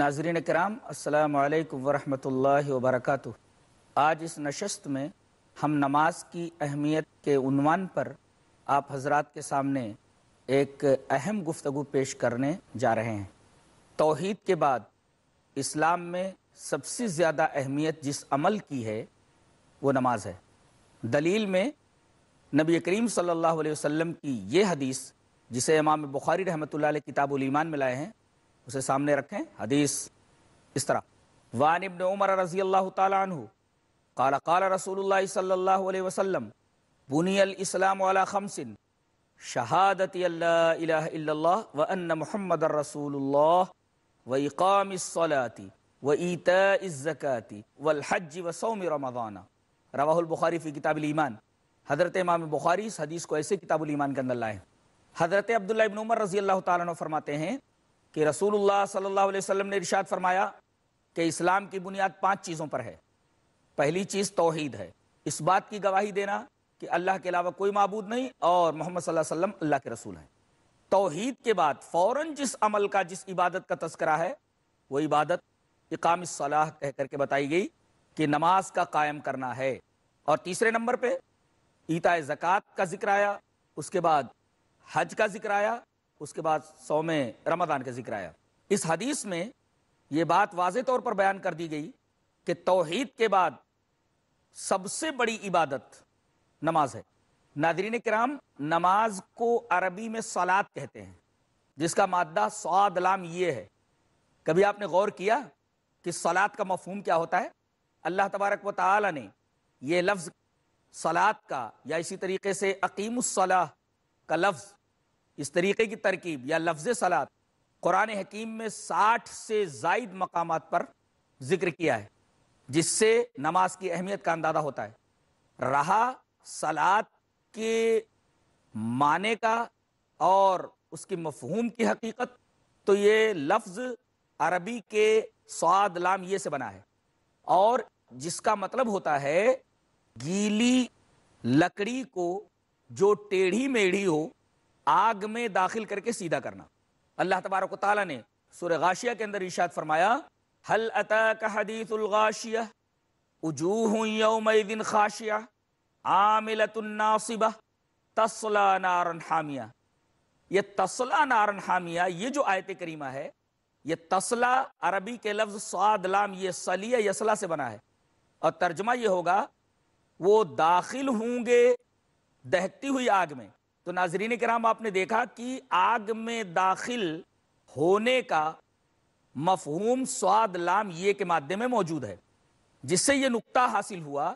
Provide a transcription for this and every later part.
ناظرین کرام السلام علیکم ورحمۃ اللہ وبرکاتہ آج اس نشست میں ہم نماز کی اہمیت کے عنوان پر آپ حضرات کے سامنے ایک اہم گفتگو پیش کرنے جا رہے ہیں توحید کے بعد اسلام میں سب سے زیادہ اہمیت جس عمل کی ہے وہ نماز ہے دلیل میں نبی کریم صلی اللہ علیہ وسلم کی یہ حدیث جسے امام بخاری رحمۃ اللہ علیہ کتاب الایمان میں لائے ہیں اسے سامنے رکھیں حدیث اس طرح وان ابن عمر رضی اللہ تعالیٰ عنہ قال قال رسول اللہ صلی اللہ علیہ وسلم بنی الاسلام علی خمس شہادت اللہ الہ الا اللہ وان محمد الرسول اللہ و اقام الصلاة و ایتاء الزکاة والحج و صوم رمضان رواہ البخاری فی کتاب الایمان حضرت امام بخاری اس حدیث کو ایسے کتاب الایمان کے اندر لائے حضرت عبداللہ ابن عمر رضی اللہ تعالیٰ عنہ فرماتے ہیں کہ رسول اللہ صلی اللہ علیہ وسلم نے ارشاد فرمایا کہ اسلام کی بنیاد پانچ چیزوں پر ہے پہلی چیز توحید ہے اس بات کی گواہی دینا کہ اللہ کے علاوہ کوئی معبود نہیں اور محمد صلی اللہ علیہ وسلم اللہ کے رسول ہیں توحید کے بعد فوراً جس عمل کا جس عبادت کا تذکرہ ہے وہ عبادت اقام صلاح کہہ کر کے بتائی گئی کہ نماز کا قائم کرنا ہے اور تیسرے نمبر پہ ایتا زکوٰۃ کا ذکر آیا اس کے بعد حج کا ذکر آیا اس کے بعد سو میں رمضان کا ذکر آیا اس حدیث میں یہ بات واضح طور پر بیان کر دی گئی کہ توحید کے بعد سب سے بڑی عبادت نماز ہے ناظرین کرام نماز کو عربی میں سالات کہتے ہیں جس کا مادہ سعاد لام یہ ہے کبھی آپ نے غور کیا کہ سالات کا مفہوم کیا ہوتا ہے اللہ تبارک و تعالی نے یہ لفظ سلاد کا یا اسی طریقے سے عقیم الصلاح کا لفظ اس طریقے کی ترکیب یا لفظ سلاد قرآن حکیم میں ساٹھ سے زائد مقامات پر ذکر کیا ہے جس سے نماز کی اہمیت کا اندازہ ہوتا ہے رہا سلاد کے معنی کا اور اس کی مفہوم کی حقیقت تو یہ لفظ عربی کے سعاد لام یہ سے بنا ہے اور جس کا مطلب ہوتا ہے گیلی لکڑی کو جو ٹیڑھی میڑھی ہو آگ میں داخل کر کے سیدھا کرنا اللہ تبارک و تعالیٰ نے سورہ غاشیہ کے اندر ارشاد فرمایا حل اتاک حدیث الغاشیہ وجوہ یوم خاشیہ عاملۃ الناصبہ تسلا نارن حامیہ یہ تسلا نارن حامیہ یہ جو آیت کریمہ ہے یہ تسلا عربی کے لفظ سعاد لام یہ سلیہ یسلا سے بنا ہے اور ترجمہ یہ ہوگا وہ داخل ہوں گے دہتی ہوئی آگ میں تو ناظرین کرام آپ نے دیکھا کہ آگ میں داخل ہونے کا مفہوم سواد لام یہ کے مادے میں موجود ہے جس سے یہ نقطہ حاصل ہوا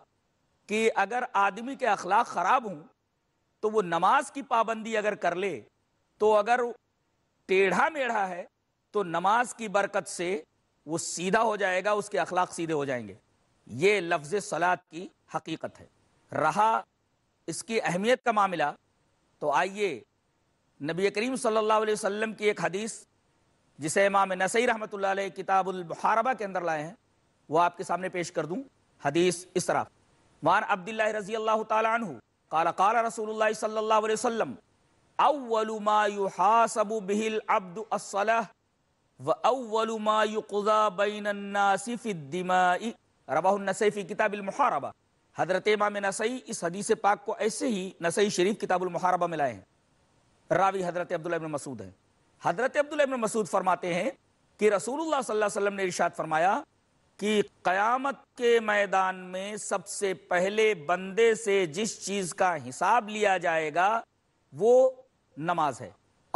کہ اگر آدمی کے اخلاق خراب ہوں تو وہ نماز کی پابندی اگر کر لے تو اگر ٹیڑھا میڑھا ہے تو نماز کی برکت سے وہ سیدھا ہو جائے گا اس کے اخلاق سیدھے ہو جائیں گے یہ لفظ سلاد کی حقیقت ہے رہا اس کی اہمیت کا معاملہ تو آئیے نبی کریم صلی اللہ علیہ وسلم کی ایک حدیث جسے امام نسی رحمۃ اللہ علیہ کتاب المحاربہ کے اندر لائے ہیں وہ آپ کے سامنے پیش کر دوں حدیث اس طرح وان عبداللہ رضی اللہ تعالیٰ عنہ قال قال رسول اللہ صلی اللہ علیہ وسلم اول ما يحاسب به العبد الصلاة واول ما يقضى بين الناس في الدماء رواه النسائی في کتاب المحاربہ حضرت امام نسائی اس حدیث پاک کو ایسے ہی نسائی شریف کتاب میں ملائے ہیں راوی حضرت عبداللہ ابن مسعود ہیں حضرت عبداللہ ابن مسعود فرماتے ہیں کہ رسول اللہ صلی اللہ علیہ وسلم نے ارشاد فرمایا کہ قیامت کے میدان میں سب سے پہلے بندے سے جس چیز کا حساب لیا جائے گا وہ نماز ہے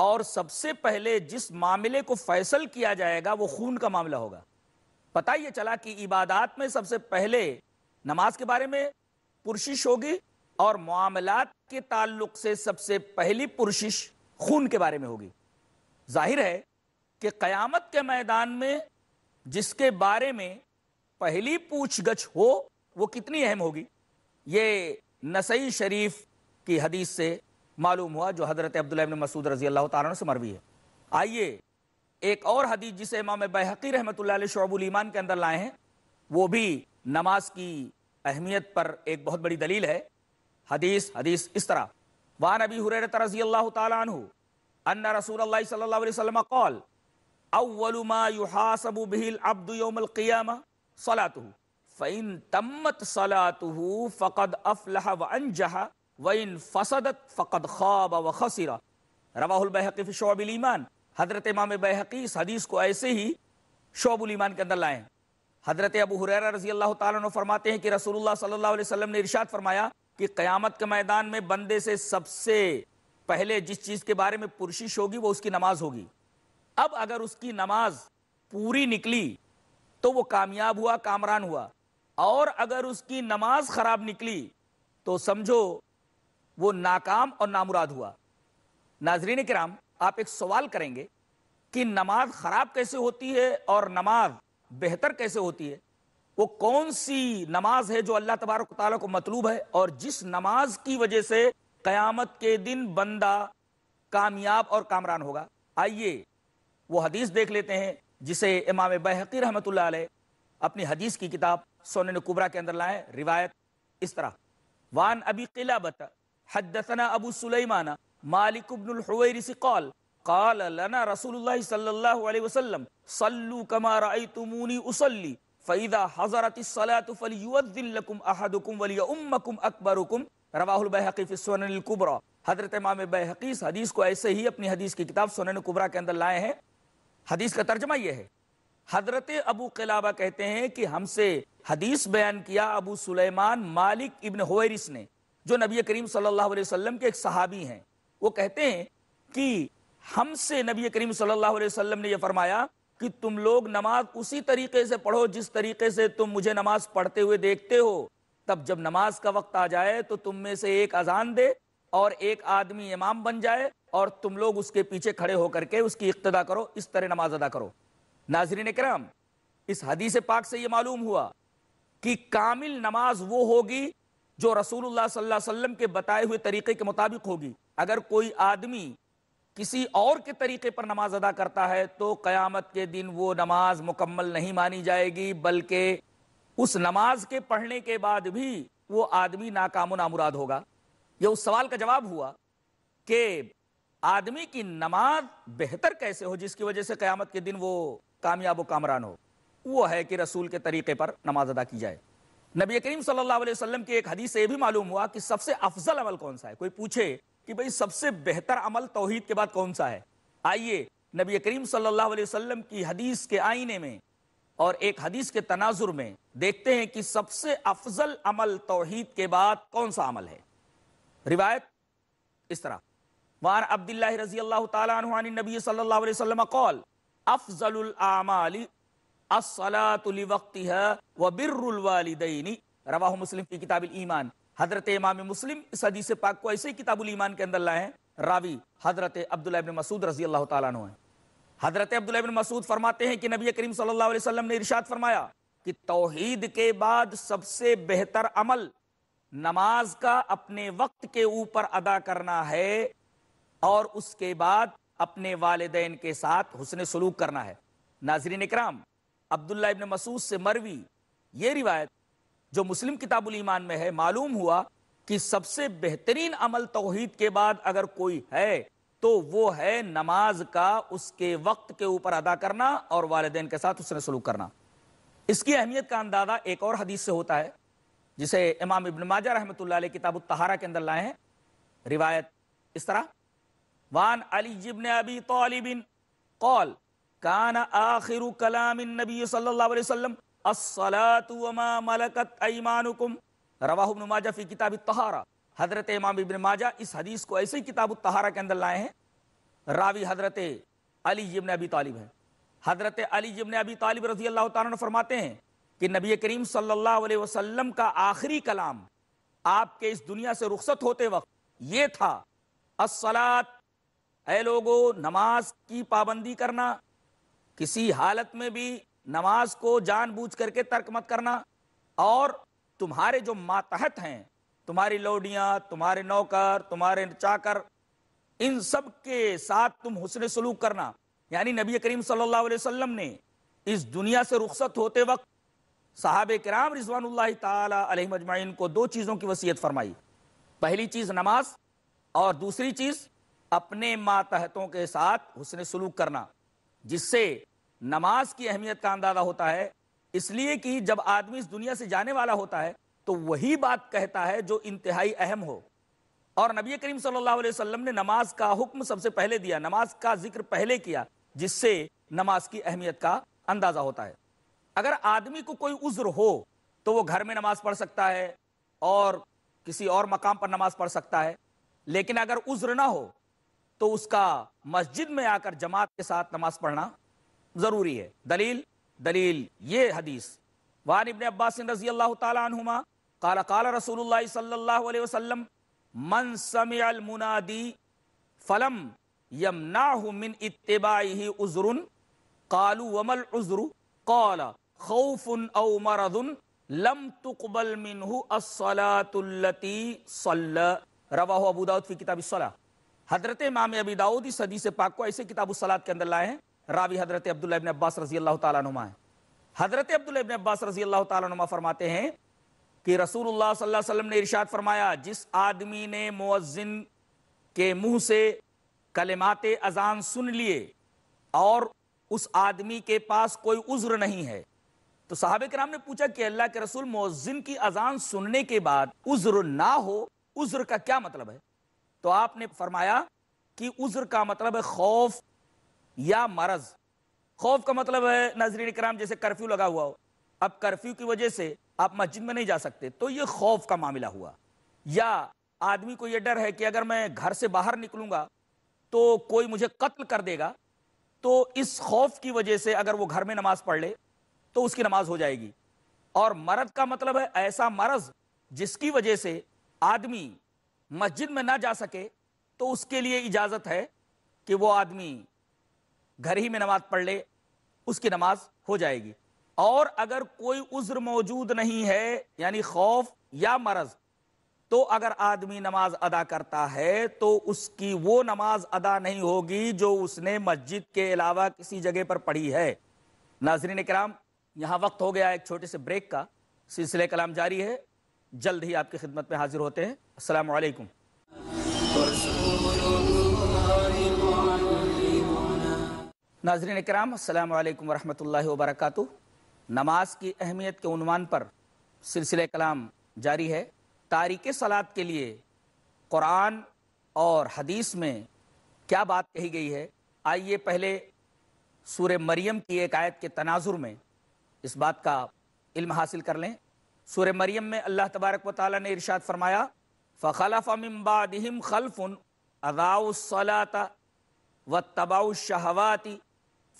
اور سب سے پہلے جس معاملے کو فیصل کیا جائے گا وہ خون کا معاملہ ہوگا پتہ یہ چلا کہ عبادات میں سب سے پہلے نماز کے بارے میں پرشش ہوگی اور معاملات کے تعلق سے سب سے پہلی پرشش خون کے بارے میں ہوگی ظاہر ہے کہ قیامت کے میدان میں جس کے بارے میں پہلی پوچھ گچھ ہو وہ کتنی اہم ہوگی یہ نسائی شریف کی حدیث سے معلوم ہوا جو حضرت عبداللہ ابن مسعود رضی اللہ تعالیٰ سے مروی ہے آئیے ایک اور حدیث جسے امام بحقی رحمۃ اللہ علیہ شعب الایمان کے اندر لائے ہیں وہ بھی نماز کی اہمیت پر ایک بہت بڑی دلیل ہے حدیث حدیث اس طرح وان ابی حریرت رضی اللہ تعالی عنہ ان رسول اللہ صلی اللہ علیہ وسلم قال اول ما یحاسب به العبد يوم القیامہ صلاته فإن تمت صلاته فقد افلح وانجح وإن فسدت فقد خاب وخسر رواہ البحقی فی شعب الایمان حضرت امام بحقی اس حدیث کو ایسے ہی شعب الایمان کے اندر لائے ہیں حضرت ابو حریرہ رضی اللہ تعالیٰ نے فرماتے ہیں کہ رسول اللہ صلی اللہ علیہ وسلم نے ارشاد فرمایا کہ قیامت کے میدان میں بندے سے سب سے پہلے جس چیز کے بارے میں پرشش ہوگی وہ اس کی نماز ہوگی اب اگر اس کی نماز پوری نکلی تو وہ کامیاب ہوا کامران ہوا اور اگر اس کی نماز خراب نکلی تو سمجھو وہ ناکام اور نامراد ہوا ناظرین کرام آپ ایک سوال کریں گے کہ نماز خراب کیسے ہوتی ہے اور نماز بہتر کیسے ہوتی ہے وہ کون سی نماز ہے جو اللہ تبارک تعالیٰ کو مطلوب ہے اور جس نماز کی وجہ سے قیامت کے دن بندہ کامیاب اور کامران ہوگا آئیے وہ حدیث دیکھ لیتے ہیں جسے امام بحقی رحمۃ اللہ علیہ اپنی حدیث کی کتاب سونے کے اندر لائیں روایت اس طرح وان ابی حدثنا ابو مالک قال لنا رسول اللہ صلی اللہ علیہ وسلم صلو کما رأیتمونی اصلی فَإِذَا حَزَرَتِ الصَّلَاةُ فَلْيُؤَذِّن لَكُمْ أَحَدُكُمْ وَلْيَأُمَّكُمْ أَكْبَرُكُمْ رواہ البحقی فی السنن القبرہ حضرت امام بحقی اس حدیث کو ایسے ہی اپنی حدیث کی کتاب سنن قبرہ کے اندر لائے ہیں حدیث کا ترجمہ یہ ہے حضرت ابو قلابہ کہتے ہیں کہ ہم سے حدیث بیان کیا ابو سلیمان مالک ابن حویرس نے جو نبی کریم صلی اللہ علیہ وسلم کے ایک صحابی ہیں وہ کہتے ہیں کہ ہم سے نبی کریم صلی اللہ علیہ وسلم نے یہ فرمایا کہ تم لوگ نماز اسی طریقے سے پڑھو جس طریقے سے تم مجھے نماز پڑھتے ہوئے دیکھتے ہو تب جب نماز کا وقت آ جائے تو تم میں سے ایک اذان دے اور ایک آدمی امام بن جائے اور تم لوگ اس کے پیچھے کھڑے ہو کر کے اس کی اقتدا کرو اس طرح نماز ادا کرو ناظرین کرام اس حدیث پاک سے یہ معلوم ہوا کہ کامل نماز وہ ہوگی جو رسول اللہ صلی اللہ علیہ وسلم کے بتائے ہوئے طریقے کے مطابق ہوگی اگر کوئی آدمی کسی اور کے طریقے پر نماز ادا کرتا ہے تو قیامت کے دن وہ نماز مکمل نہیں مانی جائے گی بلکہ اس نماز کے پڑھنے کے بعد بھی وہ آدمی ناکام و نامراد ہوگا یہ اس سوال کا جواب ہوا کہ آدمی کی نماز بہتر کیسے ہو جس کی وجہ سے قیامت کے دن وہ کامیاب و کامران ہو وہ ہے کہ رسول کے طریقے پر نماز ادا کی جائے نبی کریم صلی اللہ علیہ وسلم کی ایک حدیث سے یہ بھی معلوم ہوا کہ سب سے افضل عمل کون سا ہے کوئی پوچھے کہ بھئی سب سے بہتر عمل توحید کے بعد کون سا ہے آئیے نبی کریم صلی اللہ علیہ وسلم کی حدیث کے آئینے میں اور ایک حدیث کے تناظر میں دیکھتے ہیں کہ سب سے افضل عمل توحید کے بعد کون سا عمل ہے روایت اس طرح وعن عبداللہ رضی اللہ تعالیٰ نبی صلی اللہ علیہ وسلم قول افضل الصلاة لوقتها وبر الوالدین رواہ مسلم کی کتاب الایمان حضرت امام مسلم اس حدیث پاک کو ایسے ہی کتاب الایمان کے اندر لائے راوی حضرت عبداللہ ابن مسعود رضی اللہ تعالیٰ عنہ ہیں حضرت عبداللہ ابن مسعود فرماتے ہیں کہ نبی کریم صلی اللہ علیہ وسلم نے ارشاد فرمایا کہ توحید کے بعد سب سے بہتر عمل نماز کا اپنے وقت کے اوپر ادا کرنا ہے اور اس کے بعد اپنے والدین کے ساتھ حسن سلوک کرنا ہے ناظرین اکرام عبداللہ ابن مسعود سے مروی یہ روایت جو مسلم کتاب الایمان میں ہے معلوم ہوا کہ سب سے بہترین عمل توحید کے بعد اگر کوئی ہے تو وہ ہے نماز کا اس کے وقت کے اوپر ادا کرنا اور والدین کے ساتھ اس نے سلوک کرنا اس کی اہمیت کا اندازہ ایک اور حدیث سے ہوتا ہے جسے امام ابن ماجہ رحمۃ اللہ علیہ کتاب الہارا کے اندر لائے ہیں روایت اس طرح وان علی ابی طالب قال کان کلام النبی صلی اللہ علیہ وسلم ملکت ایمانکم رواہ ابن ماجہ فی کتاب حضرت امام ابن ماجہ اس حدیث کو ایسی کتاب کے اندر لائے ہیں راوی حضرت علی جبن طالب ہے حضرت علی جبن طالب رضی اللہ تعالیٰ نے فرماتے ہیں کہ نبی کریم صلی اللہ علیہ وسلم کا آخری کلام آپ کے اس دنیا سے رخصت ہوتے وقت یہ تھا اے لوگوں نماز کی پابندی کرنا کسی حالت میں بھی نماز کو جان بوجھ کر کے ترک مت کرنا اور تمہارے جو ماتحت ہیں تمہاری لوڈیاں تمہارے نوکر تمہارے چاکر ان سب کے ساتھ تم حسن سلوک کرنا یعنی نبی کریم صلی اللہ علیہ وسلم نے اس دنیا سے رخصت ہوتے وقت صحابہ کرام رضوان اللہ تعالی علیہ مجمعین کو دو چیزوں کی وصیت فرمائی پہلی چیز نماز اور دوسری چیز اپنے ماتحتوں کے ساتھ حسن سلوک کرنا جس سے نماز کی اہمیت کا اندازہ ہوتا ہے اس لیے کہ جب آدمی اس دنیا سے جانے والا ہوتا ہے تو وہی بات کہتا ہے جو انتہائی اہم ہو اور نبی کریم صلی اللہ علیہ وسلم نے نماز کا حکم سب سے پہلے دیا نماز کا ذکر پہلے کیا جس سے نماز کی اہمیت کا اندازہ ہوتا ہے اگر آدمی کو کوئی عذر ہو تو وہ گھر میں نماز پڑھ سکتا ہے اور کسی اور مقام پر نماز پڑھ سکتا ہے لیکن اگر عذر نہ ہو تو اس کا مسجد میں آ کر جماعت کے ساتھ نماز پڑھنا ضروری ہے دلیل دلیل یہ حدیث وان ابن عباس رضی اللہ تعالی عنہما قال قال رسول اللہ صلی اللہ علیہ وسلم من سمع المنادی فلم یمناہ من اتباعہ عذر قالوا وما العذر قال خوف او مرض لم تقبل منہ الصلاة اللتی صلی رواہ ابو دعوت فی کتاب صلاح حضرت امام ابی دعوت اس حدیث پاک کو ایسے کتاب صلاح کے اندر لائے ہیں راوی حضرت عبداللہ ابن عباس رضی اللہ تعالیٰ نما ہے حضرت عبداللہ ابن عباس رضی اللہ تعالیٰ نما فرماتے ہیں کہ رسول اللہ صلی اللہ علیہ وسلم نے ارشاد فرمایا جس آدمی نے مؤذن کے منہ سے کلمات اذان سن لیے اور اس آدمی کے پاس کوئی عذر نہیں ہے تو صحابہ کرام نے پوچھا کہ اللہ کے رسول مؤذن کی اذان سننے کے بعد عذر نہ ہو عذر کا کیا مطلب ہے تو آپ نے فرمایا کہ عذر کا مطلب ہے خوف یا مرض خوف کا مطلب ہے ناظرین کرام جیسے کرفیو لگا ہوا ہو اب کرفیو کی وجہ سے آپ مسجد میں نہیں جا سکتے تو یہ خوف کا معاملہ ہوا یا آدمی کو یہ ڈر ہے کہ اگر میں گھر سے باہر نکلوں گا تو کوئی مجھے قتل کر دے گا تو اس خوف کی وجہ سے اگر وہ گھر میں نماز پڑھ لے تو اس کی نماز ہو جائے گی اور مرض کا مطلب ہے ایسا مرض جس کی وجہ سے آدمی مسجد میں نہ جا سکے تو اس کے لیے اجازت ہے کہ وہ آدمی گھر ہی میں نماز پڑھ لے اس کی نماز ہو جائے گی اور اگر کوئی عذر موجود نہیں ہے یعنی خوف یا مرض تو اگر آدمی نماز ادا کرتا ہے تو اس کی وہ نماز ادا نہیں ہوگی جو اس نے مسجد کے علاوہ کسی جگہ پر پڑھی ہے ناظرین کرام یہاں وقت ہو گیا ایک چھوٹے سے بریک کا سلسلہ کلام جاری ہے جلد ہی آپ کی خدمت میں حاضر ہوتے ہیں السلام علیکم ناظرین اکرام السلام علیکم ورحمۃ اللہ وبرکاتہ نماز کی اہمیت کے عنوان پر سلسلہ کلام جاری ہے تاریخ سلاد کے لیے قرآن اور حدیث میں کیا بات کہی گئی ہے آئیے پہلے سورہ مریم کی ایک آیت کے تناظر میں اس بات کا علم حاصل کر لیں سورہ مریم میں اللہ تبارک و تعالیٰ نے ارشاد فرمایا فخل فم خلف خلفن اذاصلات و تباء شہواتی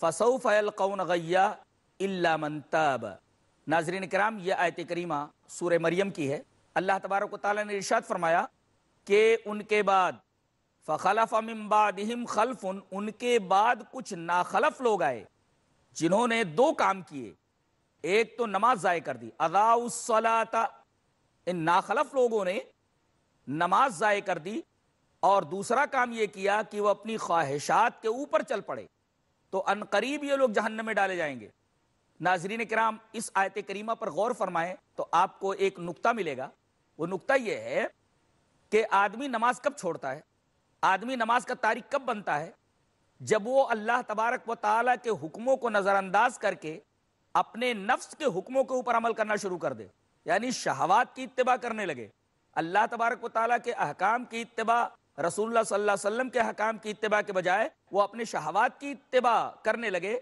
فصو فعل قون اللہ منتاب ناظرین کرام یہ آیت کریمہ سورہ مریم کی ہے اللہ تبارک و تعالیٰ نے ارشاد فرمایا کہ ان کے بعد فخلف من بعدہم خلف ان کے بعد کچھ ناخلف لوگ آئے جنہوں نے دو کام کیے ایک تو نماز ضائع کر دی اضاء ان ناخلف لوگوں نے نماز ضائع کر دی اور دوسرا کام یہ کیا کہ وہ اپنی خواہشات کے اوپر چل پڑے تو ان قریب یہ لوگ جہنم میں ڈالے جائیں گے ناظرین کرام اس آیت کریمہ پر غور فرمائیں تو آپ کو ایک نقطہ ملے گا وہ نقطہ یہ ہے کہ آدمی نماز کب چھوڑتا ہے آدمی نماز کا تاریخ کب بنتا ہے جب وہ اللہ تبارک و تعالیٰ کے حکموں کو نظر انداز کر کے اپنے نفس کے حکموں کے اوپر عمل کرنا شروع کر دے یعنی شہوات کی اتباع کرنے لگے اللہ تبارک و تعالیٰ کے احکام کی اتباع رسول اللہ صلی اللہ علیہ وسلم کے حکام کی اتباع کے بجائے وہ اپنے شہوات کی اتباع کرنے لگے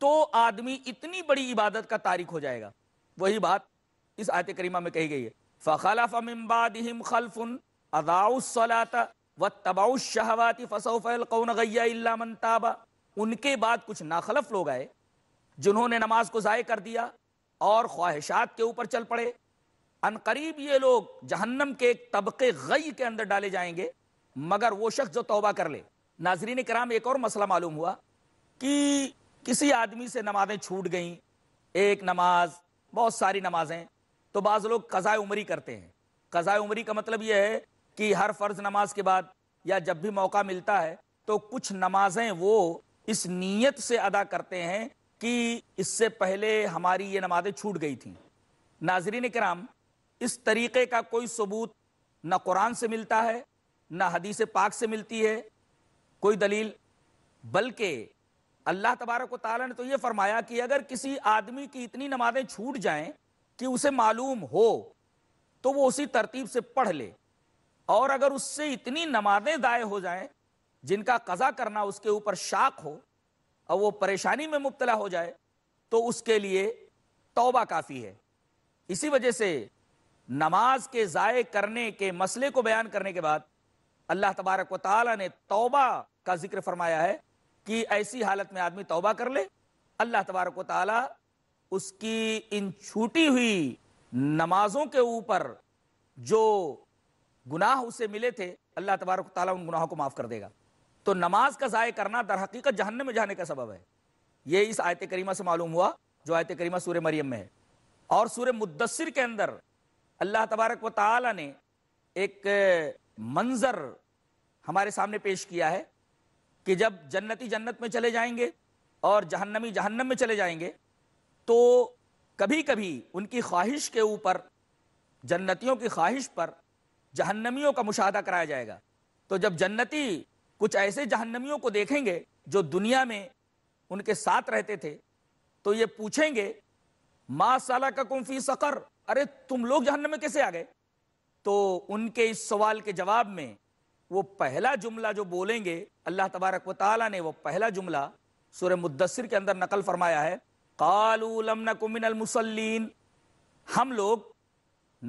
تو آدمی اتنی بڑی عبادت کا تاریخ ہو جائے گا وہی بات اس آیت کریمہ میں کہی گئی ہے غیا الا من تاب ان کے بعد کچھ ناخلف لوگ آئے جنہوں نے نماز کو ضائع کر دیا اور خواہشات کے اوپر چل پڑے ان قریب یہ لوگ جہنم کے ایک طبقے غی کے اندر ڈالے جائیں گے مگر وہ شخص جو توبہ کر لے ناظرین کرام ایک اور مسئلہ معلوم ہوا کہ کسی آدمی سے نمازیں چھوٹ گئیں ایک نماز بہت ساری نمازیں تو بعض لوگ قضاء عمری کرتے ہیں قضاء عمری کا مطلب یہ ہے کہ ہر فرض نماز کے بعد یا جب بھی موقع ملتا ہے تو کچھ نمازیں وہ اس نیت سے ادا کرتے ہیں کہ اس سے پہلے ہماری یہ نمازیں چھوٹ گئی تھیں ناظرین کرام اس طریقے کا کوئی ثبوت نہ قرآن سے ملتا ہے نہ حدیث پاک سے ملتی ہے کوئی دلیل بلکہ اللہ تبارک و تعالیٰ نے تو یہ فرمایا کہ اگر کسی آدمی کی اتنی نمازیں چھوٹ جائیں کہ اسے معلوم ہو تو وہ اسی ترتیب سے پڑھ لے اور اگر اس سے اتنی نمازیں ضائع ہو جائیں جن کا قضا کرنا اس کے اوپر شاک ہو اور وہ پریشانی میں مبتلا ہو جائے تو اس کے لیے توبہ کافی ہے اسی وجہ سے نماز کے ضائع کرنے کے مسئلے کو بیان کرنے کے بعد اللہ تبارک و تعالیٰ نے توبہ کا ذکر فرمایا ہے کہ ایسی حالت میں آدمی توبہ کر لے اللہ تبارک و تعالیٰ اس کی ان چھوٹی ہوئی نمازوں کے اوپر جو گناہ اسے ملے تھے اللہ تبارک و تعالیٰ ان گناہوں کو معاف کر دے گا تو نماز کا ضائع کرنا در حقیقت جہنم میں جانے کا سبب ہے یہ اس آیت کریمہ سے معلوم ہوا جو آیت کریمہ سورہ مریم میں ہے اور سورہ مدثر کے اندر اللہ تبارک و تعالیٰ نے ایک منظر ہمارے سامنے پیش کیا ہے کہ جب جنتی جنت میں چلے جائیں گے اور جہنمی جہنم میں چلے جائیں گے تو کبھی کبھی ان کی خواہش کے اوپر جنتیوں کی خواہش پر جہنمیوں کا مشاہدہ کرایا جائے گا تو جب جنتی کچھ ایسے جہنمیوں کو دیکھیں گے جو دنیا میں ان کے ساتھ رہتے تھے تو یہ پوچھیں گے ما سالہ کا فی سقر ارے تم لوگ جہنم میں کیسے آ گئے تو ان کے اس سوال کے جواب میں وہ پہلا جملہ جو بولیں گے اللہ تبارک و تعالیٰ نے وہ پہلا جملہ سورہ کے اندر نقل فرمایا ہے لم من المسلین ہم لوگ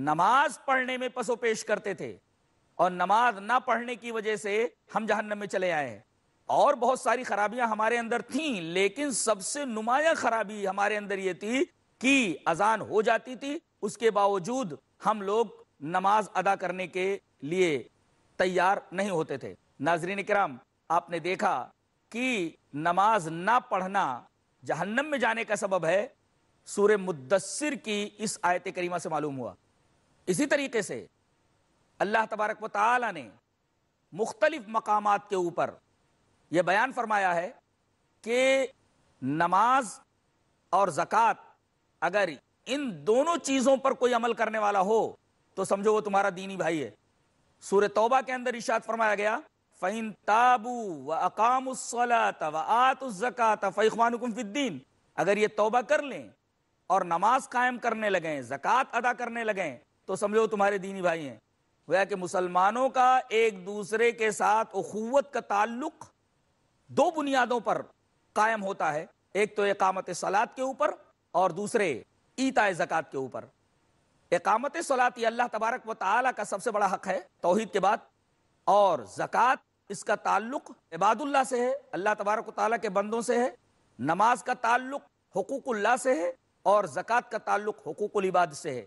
نماز پڑھنے میں پسو پیش کرتے تھے اور نماز نہ پڑھنے کی وجہ سے ہم جہنم میں چلے آئے ہیں اور بہت ساری خرابیاں ہمارے اندر تھیں لیکن سب سے نمایاں خرابی ہمارے اندر یہ تھی کہ اذان ہو جاتی تھی اس کے باوجود ہم لوگ نماز ادا کرنے کے لیے تیار نہیں ہوتے تھے ناظرین کرام آپ نے دیکھا کہ نماز نہ پڑھنا جہنم میں جانے کا سبب ہے سور مدثر کی اس آیت کریمہ سے معلوم ہوا اسی طریقے سے اللہ تبارک و تعالی نے مختلف مقامات کے اوپر یہ بیان فرمایا ہے کہ نماز اور زکوٰۃ اگر ان دونوں چیزوں پر کوئی عمل کرنے والا ہو تو سمجھو وہ تمہارا دینی بھائی ہے سورہ توبہ کے اندر ارشاد فرمایا گیا فَإِن تَابُوا وَأَقَامُوا الصَّلَاةَ وَآتُوا الزَّكَاةَ فَإِخْوَانُكُمْ فِي الدِّينِ اگر یہ توبہ کر لیں اور نماز قائم کرنے لگیں زکوٰۃ ادا کرنے لگیں تو سمجھو تمہارے دینی بھائی ہیں وہ کہ مسلمانوں کا ایک دوسرے کے ساتھ اخوت کا تعلق دو بنیادوں پر قائم ہوتا ہے ایک تو اقامت سلاد کے اوپر اور دوسرے ایتا زکات کے اوپر اقامت یہ اللہ تبارک و تعالیٰ کا سب سے بڑا حق ہے توحید کے بعد اور زکوٰۃ اس کا تعلق عباد اللہ سے ہے اللہ تبارک و تعالیٰ کے بندوں سے ہے نماز کا تعلق حقوق اللہ سے ہے اور زکوٰۃ کا تعلق حقوق العباد سے ہے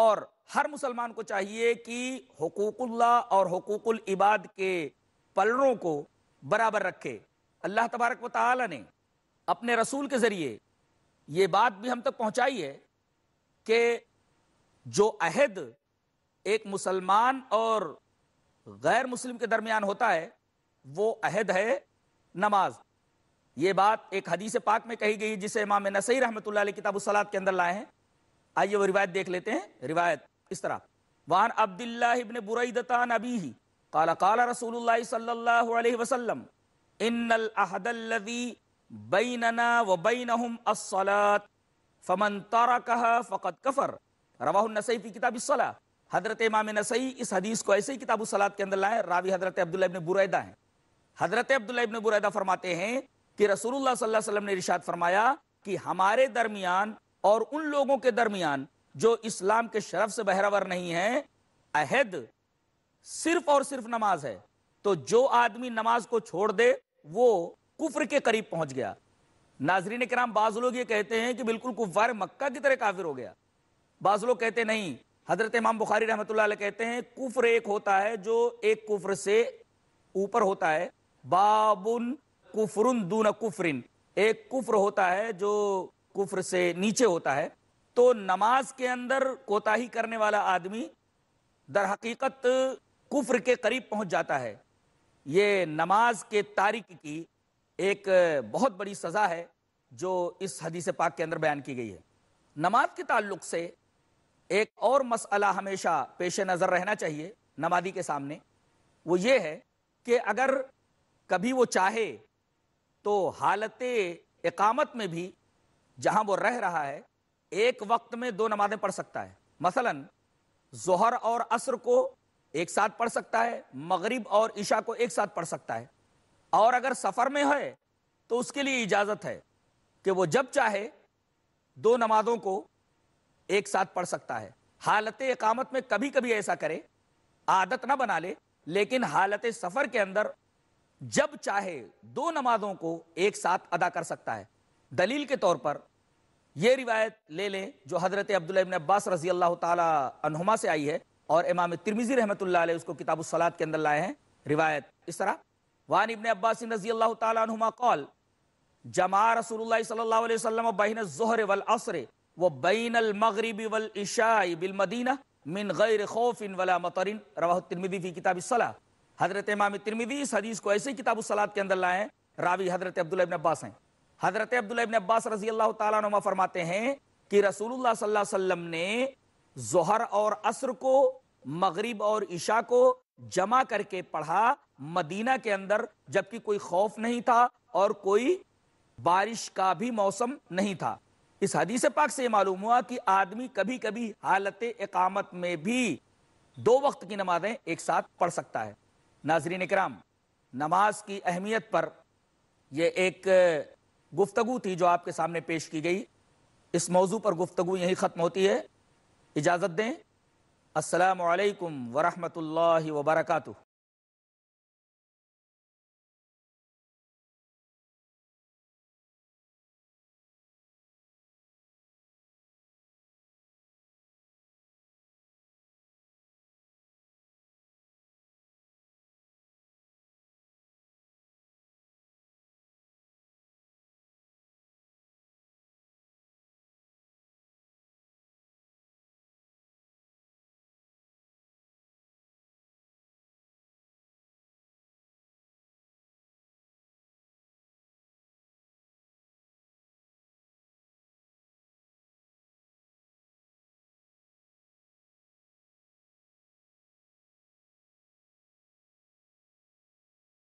اور ہر مسلمان کو چاہیے کہ حقوق اللہ اور حقوق العباد کے پلڑوں کو برابر رکھے اللہ تبارک و تعالیٰ نے اپنے رسول کے ذریعے یہ بات بھی ہم تک پہنچائی ہے کہ جو عہد ایک مسلمان اور غیر مسلم کے درمیان ہوتا ہے وہ عہد ہے نماز یہ بات ایک حدیث پاک میں کہی گئی جسے امام نس رحمۃ اللہ علیہ کتاب و کے اندر لائے ہیں آئیے وہ روایت دیکھ لیتے ہیں روایت اس طرح وان عبد اللہ ابن بران قال قال رسول اللہ صلی اللہ علیہ وسلم کفر النسائی فی کتاب الصلاح حضرت امام نسائی اس حدیث کو ایسے ہی کتاب السلط کے اندر لائے راوی حضرت عبداللہ ابن بریدہ ہیں حضرت عبداللہ ابن بریدہ فرماتے ہیں کہ رسول اللہ صلی اللہ علیہ وسلم نے رشاد فرمایا کہ ہمارے درمیان اور ان لوگوں کے درمیان جو اسلام کے شرف سے بہرور نہیں ہیں عہد صرف اور صرف نماز ہے تو جو آدمی نماز کو چھوڑ دے وہ کفر کے قریب پہنچ گیا ناظرین کرام بعض لوگ یہ کہتے ہیں کہ بالکل کفار مکہ کی طرح کافر ہو گیا بعض لوگ کہتے نہیں حضرت امام بخاری رحمتہ اللہ علیہ کہتے ہیں کفر ایک ہوتا ہے جو ایک کفر سے اوپر ہوتا ہے بابن کفرن دون کفرن ایک کفر ہوتا ہے جو کفر سے نیچے ہوتا ہے تو نماز کے اندر کوتاہی کرنے والا آدمی در حقیقت کفر کے قریب پہنچ جاتا ہے یہ نماز کے تاریخ کی ایک بہت بڑی سزا ہے جو اس حدیث پاک کے اندر بیان کی گئی ہے نماز کے تعلق سے ایک اور مسئلہ ہمیشہ پیش نظر رہنا چاہیے نمازی کے سامنے وہ یہ ہے کہ اگر کبھی وہ چاہے تو حالت اقامت میں بھی جہاں وہ رہ رہا ہے ایک وقت میں دو نمازیں پڑھ سکتا ہے مثلا ظہر اور عصر کو ایک ساتھ پڑھ سکتا ہے مغرب اور عشاء کو ایک ساتھ پڑھ سکتا ہے اور اگر سفر میں ہوئے تو اس کے لیے اجازت ہے کہ وہ جب چاہے دو نمازوں کو ایک ساتھ پڑھ سکتا ہے حالت اقامت میں کبھی کبھی ایسا کرے عادت نہ بنا لے لیکن حالت سفر کے اندر جب چاہے دو نمازوں کو ایک ساتھ ادا کر سکتا ہے دلیل کے طور پر یہ روایت لے لیں جو حضرت عبداللہ ابن عباس رضی اللہ تعالی عنہما سے آئی ہے اور امام ترمیزی رحمۃ اللہ علیہ اس کو کتاب السلات کے اندر لائے ہیں روایت اس طرح وان ابن عباس رضی اللہ اللہ اللہ تعالی عنہما جمع رسول صلی علیہ وسلم والعصر وہ بین المغرب والعشاء بالمدینہ من غیر خوف ولا مطرن رواہ ترمیدی فی کتاب الصلاح حضرت امام ترمیدی اس حدیث کو ایسے کتاب الصلاۃ کے اندر لائے ہیں راوی حضرت عبداللہ ابن عباس ہیں حضرت عبداللہ ابن عباس رضی اللہ تعالیٰ عنہ فرماتے ہیں کہ رسول اللہ صلی اللہ علیہ وسلم نے ظہر اور عصر کو مغرب اور عشاء کو جمع کر کے پڑھا مدینہ کے اندر جبکہ کوئی خوف نہیں تھا اور کوئی بارش کا بھی موسم نہیں تھا اس حدیث پاک سے یہ معلوم ہوا کہ آدمی کبھی کبھی حالت اقامت میں بھی دو وقت کی نمازیں ایک ساتھ پڑھ سکتا ہے ناظرین اکرام نماز کی اہمیت پر یہ ایک گفتگو تھی جو آپ کے سامنے پیش کی گئی اس موضوع پر گفتگو یہیں ختم ہوتی ہے اجازت دیں السلام علیکم ورحمۃ اللہ وبرکاتہ